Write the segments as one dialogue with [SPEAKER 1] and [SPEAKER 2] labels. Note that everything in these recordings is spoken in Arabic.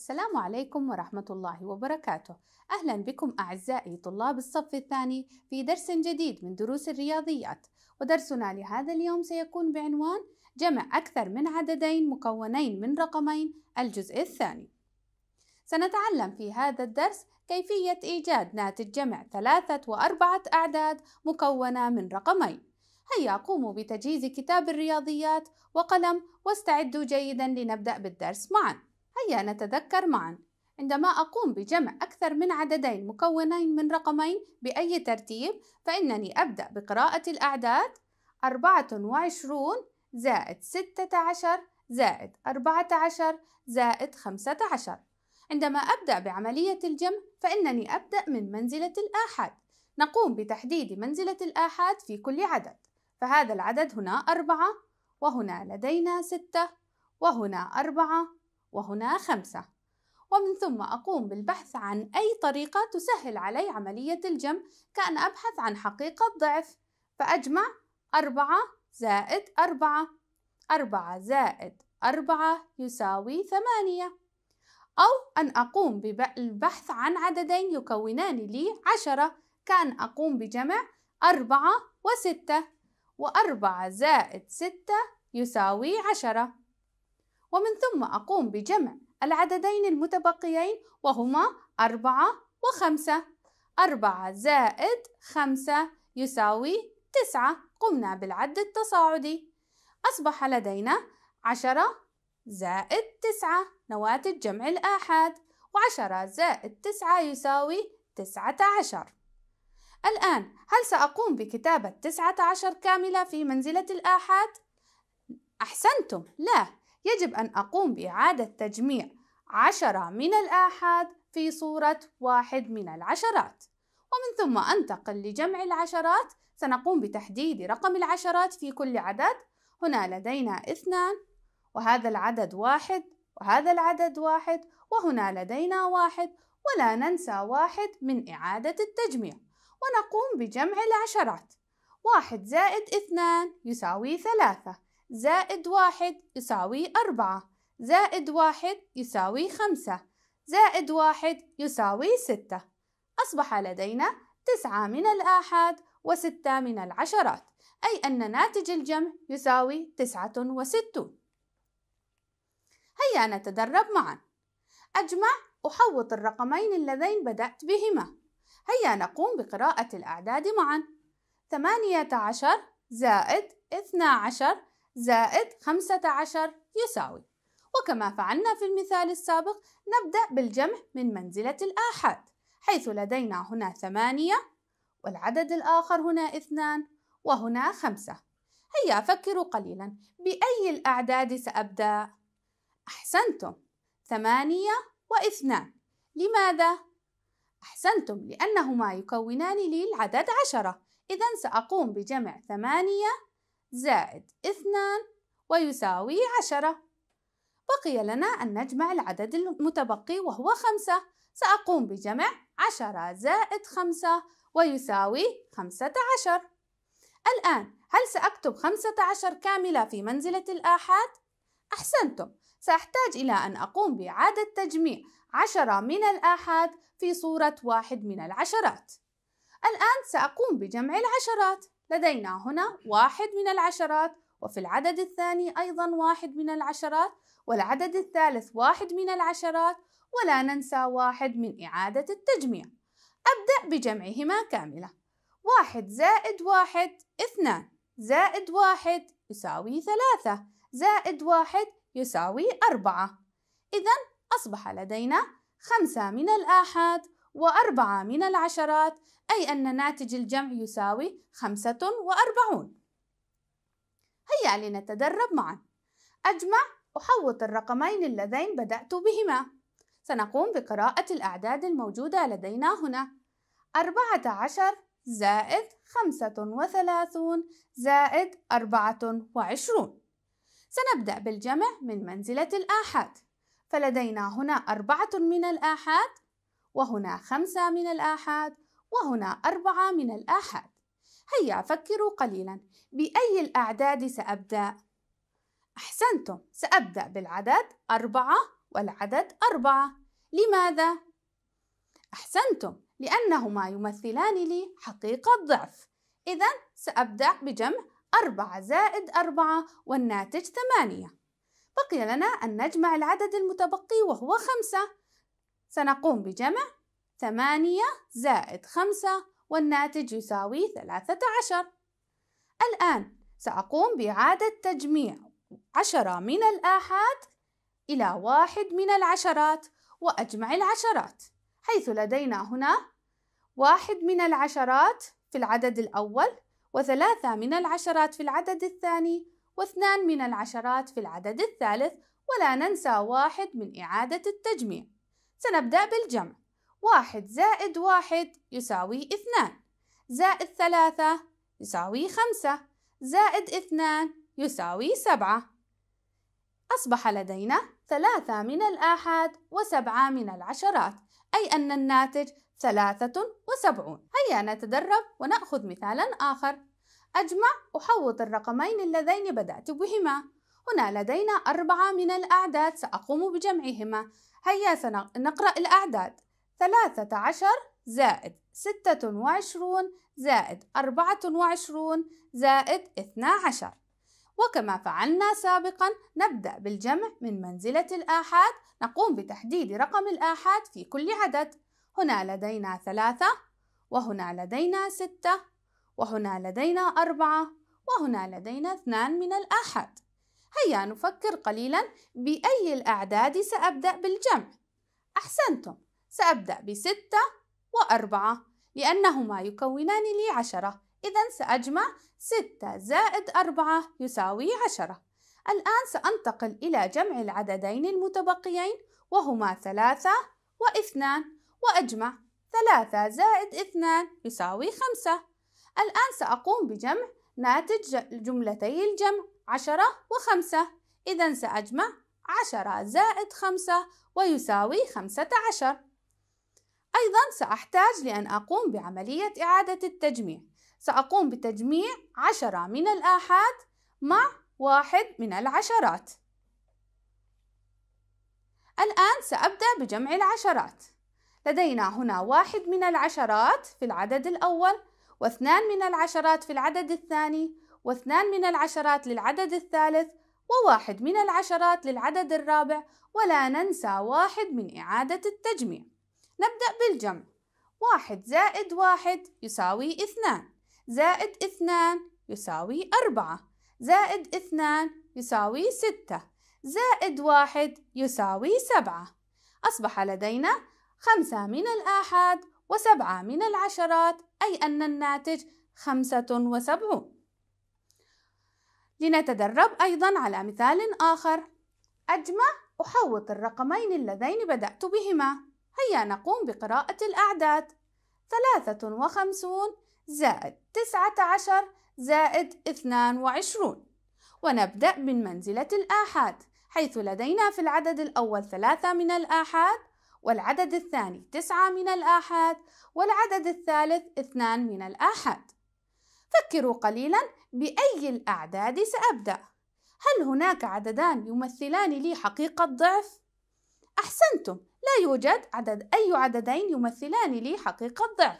[SPEAKER 1] السلام عليكم ورحمة الله وبركاته أهلا بكم أعزائي طلاب الصف الثاني في درس جديد من دروس الرياضيات ودرسنا لهذا اليوم سيكون بعنوان جمع أكثر من عددين مكونين من رقمين الجزء الثاني سنتعلم في هذا الدرس كيفية إيجاد ناتج جمع ثلاثة وأربعة أعداد مكونة من رقمين هيا قوموا بتجهيز كتاب الرياضيات وقلم واستعدوا جيدا لنبدأ بالدرس معا هيا نتذكر معا عندما أقوم بجمع أكثر من عددين مكونين من رقمين بأي ترتيب فإنني أبدأ بقراءة الأعداد 24 زائد 16 زائد 14 زائد 15 عندما أبدأ بعملية الجمع فإنني أبدأ من منزلة الآحاد نقوم بتحديد منزلة الآحاد في كل عدد فهذا العدد هنا أربعة وهنا لدينا ستة وهنا أربعة وهنا خمسة ومن ثم أقوم بالبحث عن أي طريقة تسهل علي عملية الجمع كأن أبحث عن حقيقة ضعف فأجمع أربعة زائد أربعة أربعة زائد أربعة يساوي ثمانية أو أن أقوم بالبحث عن عددين يكونان لي عشرة كأن أقوم بجمع أربعة وستة وأربعة زائد ستة يساوي عشرة ومن ثم أقوم بجمع العددين المتبقيين وهما أربعة وخمسة أربعة زائد خمسة يساوي تسعة قمنا بالعد التصاعدي أصبح لدينا عشرة زائد تسعة نواتج جمع الآحاد وعشرة زائد تسعة يساوي تسعة عشر الآن هل سأقوم بكتابة تسعة عشر كاملة في منزلة الآحاد؟ أحسنتم لا يجب أن أقوم بإعادة تجميع عشرة من الآحاد في صورة واحد من العشرات ومن ثم أنتقل لجمع العشرات سنقوم بتحديد رقم العشرات في كل عدد هنا لدينا اثنان وهذا العدد واحد وهذا العدد واحد وهنا لدينا واحد ولا ننسى واحد من إعادة التجميع ونقوم بجمع العشرات واحد زائد اثنان يساوي ثلاثة زائد واحد يساوي أربعة زائد واحد يساوي خمسة زائد واحد يساوي ستة أصبح لدينا تسعة من الآحاد وستة من العشرات أي أن ناتج الجمع يساوي تسعة وستون هيا نتدرب معا أجمع أحوط الرقمين اللذين بدأت بهما هيا نقوم بقراءة الأعداد معا 18 زائد 12 زائد 15 يساوي وكما فعلنا في المثال السابق نبدأ بالجمع من منزلة الآحاد حيث لدينا هنا ثمانية والعدد الآخر هنا اثنان وهنا خمسة هيا أفكر قليلا بأي الأعداد سأبدأ؟ أحسنتم ثمانية واثنان لماذا؟ أحسنتم لأنهما يكونان لي العدد عشرة إذا سأقوم بجمع ثمانية زائد اثنان ويساوي عشرة بقي لنا أن نجمع العدد المتبقي وهو خمسة سأقوم بجمع عشرة زائد خمسة ويساوي خمسة عشر الآن هل سأكتب خمسة عشر كاملة في منزلة الآحاد؟ أحسنتم سأحتاج إلى أن أقوم بإعادة تجميع عشرة من الآحاد في صورة واحد من العشرات الآن سأقوم بجمع العشرات لدينا هنا واحد من العشرات وفي العدد الثاني أيضا واحد من العشرات والعدد الثالث واحد من العشرات ولا ننسى واحد من إعادة التجميع أبدأ بجمعهما كاملة واحد زائد واحد اثنان زائد واحد يساوي ثلاثة زائد واحد يساوي أربعة إذا أصبح لدينا خمسة من الآحاد وأربعة من العشرات أي أن ناتج الجمع يساوي خمسة وأربعون هيا لنتدرب معا أجمع أحوط الرقمين اللذين بدأت بهما سنقوم بقراءة الأعداد الموجودة لدينا هنا أربعة عشر زائد خمسة وثلاثون زائد أربعة وعشرون سنبدأ بالجمع من منزلة الآحاد فلدينا هنا أربعة من الآحاد وهنا خمسة من الآحاد وهنا أربعة من الآحاد هيا فكروا قليلا بأي الأعداد سأبدأ؟ أحسنتم سأبدأ بالعدد أربعة والعدد أربعة لماذا؟ أحسنتم لأنهما يمثلان لي حقيقة ضعف إذا سأبدأ بجمع أربعة زائد أربعة والناتج ثمانية بقي لنا أن نجمع العدد المتبقي وهو خمسة سنقوم بجمع ثمانية زائد خمسة والناتج يساوي ثلاثة عشر الآن سأقوم بإعادة تجميع عشرة من الآحاد إلى واحد من العشرات وأجمع العشرات حيث لدينا هنا واحد من العشرات في العدد الأول وثلاثة من العشرات في العدد الثاني واثنان من العشرات في العدد الثالث ولا ننسى واحد من إعادة التجميع سنبدأ بالجمع واحد زائد واحد يساوي اثنان زائد ثلاثة يساوي خمسة زائد اثنان يساوي سبعة أصبح لدينا ثلاثة من الآحاد وسبعة من العشرات أي أن الناتج ثلاثة وسبعون هيا نتدرب ونأخذ مثالا آخر أجمع أحوط الرقمين اللذين بدأت بهما هنا لدينا أربعة من الأعداد سأقوم بجمعهما هيا سنقرأ الأعداد ثلاثة عشر زائد ستة وعشرون زائد أربعة وعشرون زائد اثنا عشر وكما فعلنا سابقا نبدأ بالجمع من منزلة الآحاد نقوم بتحديد رقم الآحاد في كل عدد هنا لدينا ثلاثة وهنا لدينا ستة وهنا لدينا أربعة وهنا لدينا اثنان من الآحاد هيا نفكر قليلا بأي الأعداد سأبدأ بالجمع أحسنتم سأبدأ بستة وأربعة لأنهما يكونان لي عشرة إذا سأجمع 6 زائد 4 يساوي 10 الآن سأنتقل إلى جمع العددين المتبقيين وهما 3 و2 وأجمع 3 زائد 2 يساوي 5 الآن سأقوم بجمع ناتج جملتي الجمع 10 و5 إذا سأجمع 10 زائد 5 ويساوي 15 أيضا سأحتاج لأن أقوم بعملية إعادة التجميع سأقوم بتجميع عشرة من الآحاد مع واحد من العشرات الآن سأبدأ بجمع العشرات لدينا هنا واحد من العشرات في العدد الأول واثنان من العشرات في العدد الثاني واثنان من العشرات للعدد الثالث وواحد من العشرات للعدد الرابع ولا ننسى واحد من إعادة التجميع نبدأ بالجمع واحد زائد واحد يساوي اثنان زائد اثنان يساوي أربعة زائد اثنان يساوي ستة زائد واحد يساوي سبعة أصبح لدينا خمسة من الآحاد وسبعة من العشرات أي أن الناتج خمسة وسبعون لنتدرب أيضا على مثال آخر أجمع أحوط الرقمين اللذين بدأت بهما هيا نقوم بقراءة الأعداد ثلاثة وخمسون زائد تسعة عشر زائد اثنان وعشرون ونبدأ من منزلة الآحاد حيث لدينا في العدد الأول ثلاثة من الآحاد والعدد الثاني تسعة من الآحاد والعدد الثالث اثنان من الآحاد فكروا قليلا بأي الأعداد سأبدأ هل هناك عددان يمثلان لي حقيقة ضعف؟ أحسنتم لا يوجد عدد أي عددين يمثلان لي حقيقة ضعف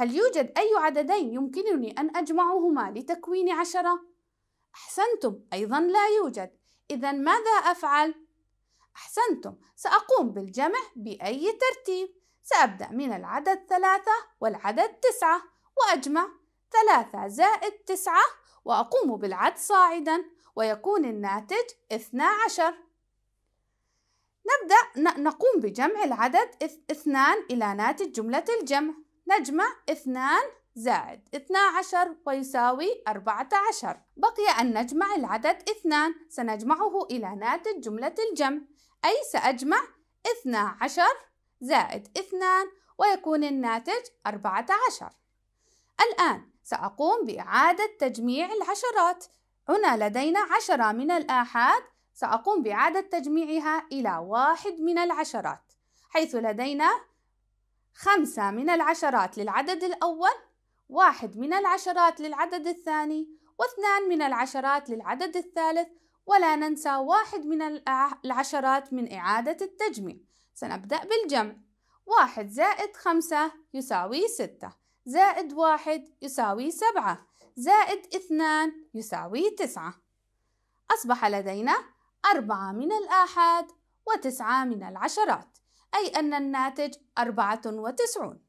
[SPEAKER 1] هل يوجد أي عددين يمكنني أن أجمعهما لتكوين عشرة؟ أحسنتم أيضا لا يوجد إذا ماذا أفعل؟ أحسنتم سأقوم بالجمع بأي ترتيب سأبدأ من العدد ثلاثة والعدد تسعة وأجمع ثلاثة زائد تسعة وأقوم بالعد صاعدا ويكون الناتج اثنا عشر نبدأ نقوم بجمع العدد اثنان إلى ناتج جملة الجمع نجمع اثنان زائد عشر ويساوي اربعة عشر بقي أن نجمع العدد اثنان سنجمعه إلى ناتج جملة الجمع أي سأجمع عشر زائد اثنان ويكون الناتج اربعة عشر الآن سأقوم بإعادة تجميع العشرات هنا لدينا عشرة من الآحاد سأقوم بإعادة تجميعها إلى واحد من العشرات حيث لدينا خمسة من العشرات للعدد الأول واحد من العشرات للعدد الثاني واثنان من العشرات للعدد الثالث ولا ننسى واحد من آه، العشرات من إعادة التجميع سنبدأ بالجمع واحد زائد خمسة يساوي ستة زائد واحد يساوي سبعة زائد اثنان يساوي تسعة أصبح لدينا أربعة من الآحاد وتسعة من العشرات أي أن الناتج 94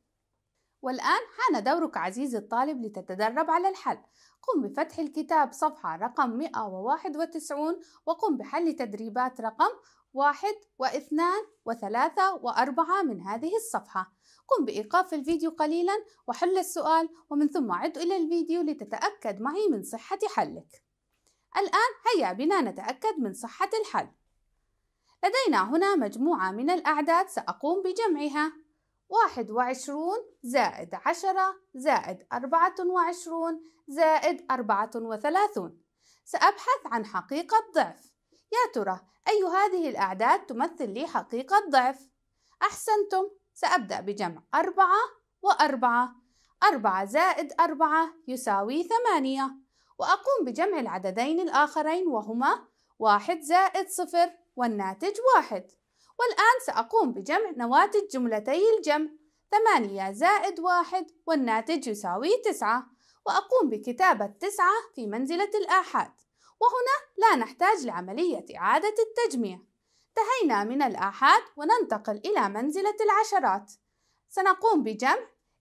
[SPEAKER 1] والآن حان دورك عزيزي الطالب لتتدرب على الحل قم بفتح الكتاب صفحة رقم 191 وقم بحل تدريبات رقم واحد واثنان وثلاثة وأربعة من هذه الصفحة قم بإيقاف الفيديو قليلا وحل السؤال ومن ثم عد إلى الفيديو لتتأكد معي من صحة حلك الآن هيا بنا نتأكد من صحة الحل لدينا هنا مجموعة من الأعداد سأقوم بجمعها واحد وعشرون زائد عشرة زائد أربعة وعشرون زائد أربعة وثلاثون سأبحث عن حقيقة ضعف يا ترى أي هذه الأعداد تمثل لي حقيقة ضعف؟ أحسنتم سأبدأ بجمع أربعة وأربعة أربعة زائد أربعة يساوي ثمانية وأقوم بجمع العددين الآخرين وهما واحد زائد صفر والناتج واحد والآن سأقوم بجمع نواتج جملتي الجمع ثمانية زائد واحد والناتج يساوي تسعة وأقوم بكتابة تسعة في منزلة الآحاد وهنا لا نحتاج لعملية إعادة التجميع انتهينا من الآحاد وننتقل إلى منزلة العشرات سنقوم بجمع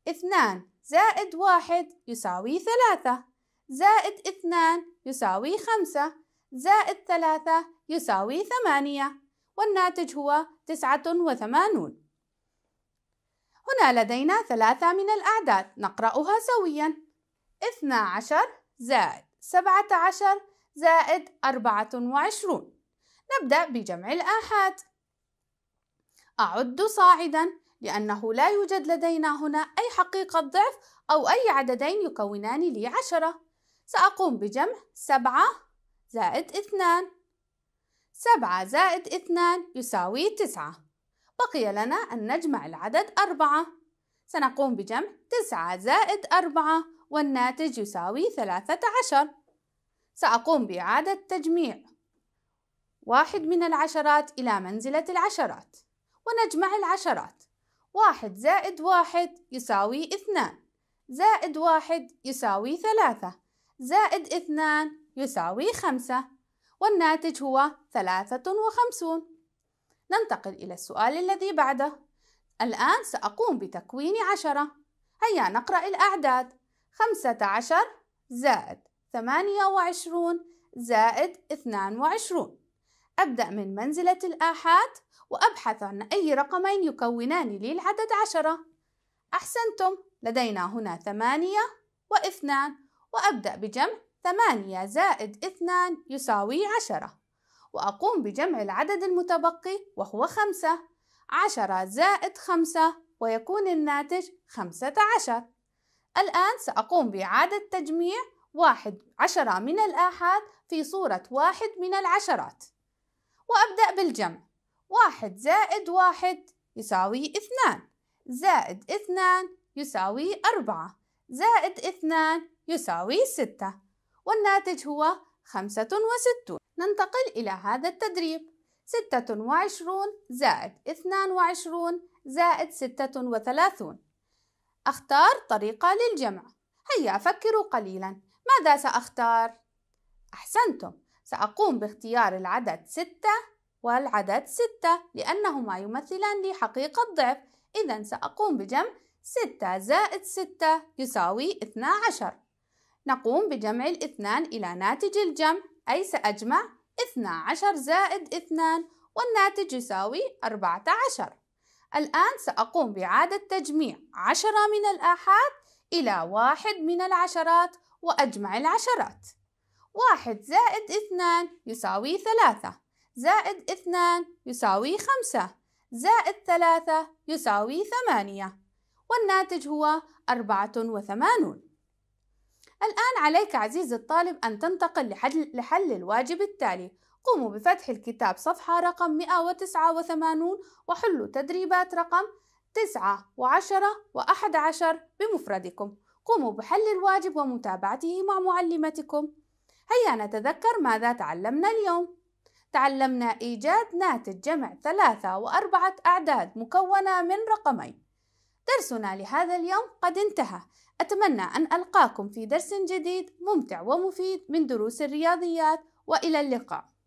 [SPEAKER 1] اثنان زائد واحد يساوي ثلاثة زائد اثنان يساوي خمسة زائد ثلاثة يساوي ثمانية والناتج هو تسعة وثمانون هنا لدينا ثلاثة من الأعداد نقرأها سويا اثنا عشر زائد سبعة عشر زائد أربعة وعشرون نبدأ بجمع الآحاد أعد صاعدا لأنه لا يوجد لدينا هنا أي حقيقة ضعف أو أي عددين يكونان لي عشرة سأقوم بجمع سبعة زائد اثنان سبعة زائد اثنان يساوي تسعة بقي لنا أن نجمع العدد أربعة سنقوم بجمع تسعة زائد أربعة والناتج يساوي ثلاثة عشر سأقوم بإعادة تجميع واحد من العشرات إلى منزلة العشرات ونجمع العشرات واحد زائد واحد يساوي اثنان زائد واحد يساوي ثلاثة زائد اثنان يساوي خمسة والناتج هو ثلاثة وخمسون ننتقل إلى السؤال الذي بعده الآن سأقوم بتكوين عشرة هيا نقرأ الأعداد خمسة عشر زائد ثمانية وعشرون زائد اثنان وعشرون أبدأ من منزلة الآحاد وأبحث عن أي رقمين يكونان لي العدد عشرة أحسنتم لدينا هنا ثمانية واثنان وأبدأ بجمع ثمانية زائد اثنان يساوي عشرة وأقوم بجمع العدد المتبقي وهو خمسة عشرة زائد خمسة ويكون الناتج خمسة عشر الآن سأقوم بإعادة تجميع واحد عشرة من الآحاد في صورة واحد من العشرات وأبدأ بالجمع واحد زائد واحد يساوي اثنان زائد اثنان يساوي أربعة زائد اثنان يساوي ستة والناتج هو 65 ننتقل إلى هذا التدريب 26 زائد 22 زائد 36 أختار طريقة للجمع هيا فكروا قليلا ماذا سأختار؟ أحسنتم سأقوم باختيار العدد 6 والعدد 6 لأنهما يمثلان لي حقيقة ضعف إذا سأقوم بجمع 6 زائد 6 يساوي 12 نقوم بجمع الاثنان إلى ناتج الجمع أي سأجمع 12 زائد 2 والناتج يساوي 14 الآن سأقوم بإعادة تجميع 10 من الآحاد إلى واحد من العشرات وأجمع العشرات واحد زائد اثنان يساوي ثلاثة زائد اثنان يساوي خمسة زائد ثلاثة يساوي ثمانية والناتج هو أربعة وثمانون الآن عليك عزيزي الطالب أن تنتقل لحل, لحل الواجب التالي قوموا بفتح الكتاب صفحة رقم 189 وحلوا تدريبات رقم 9 و10 و11 بمفردكم قوموا بحل الواجب ومتابعته مع معلمتكم هيا نتذكر ماذا تعلمنا اليوم تعلمنا إيجاد ناتج جمع ثلاثة وأربعة أعداد مكونة من رقمين درسنا لهذا اليوم قد انتهى أتمنى أن ألقاكم في درس جديد ممتع ومفيد من دروس الرياضيات وإلى اللقاء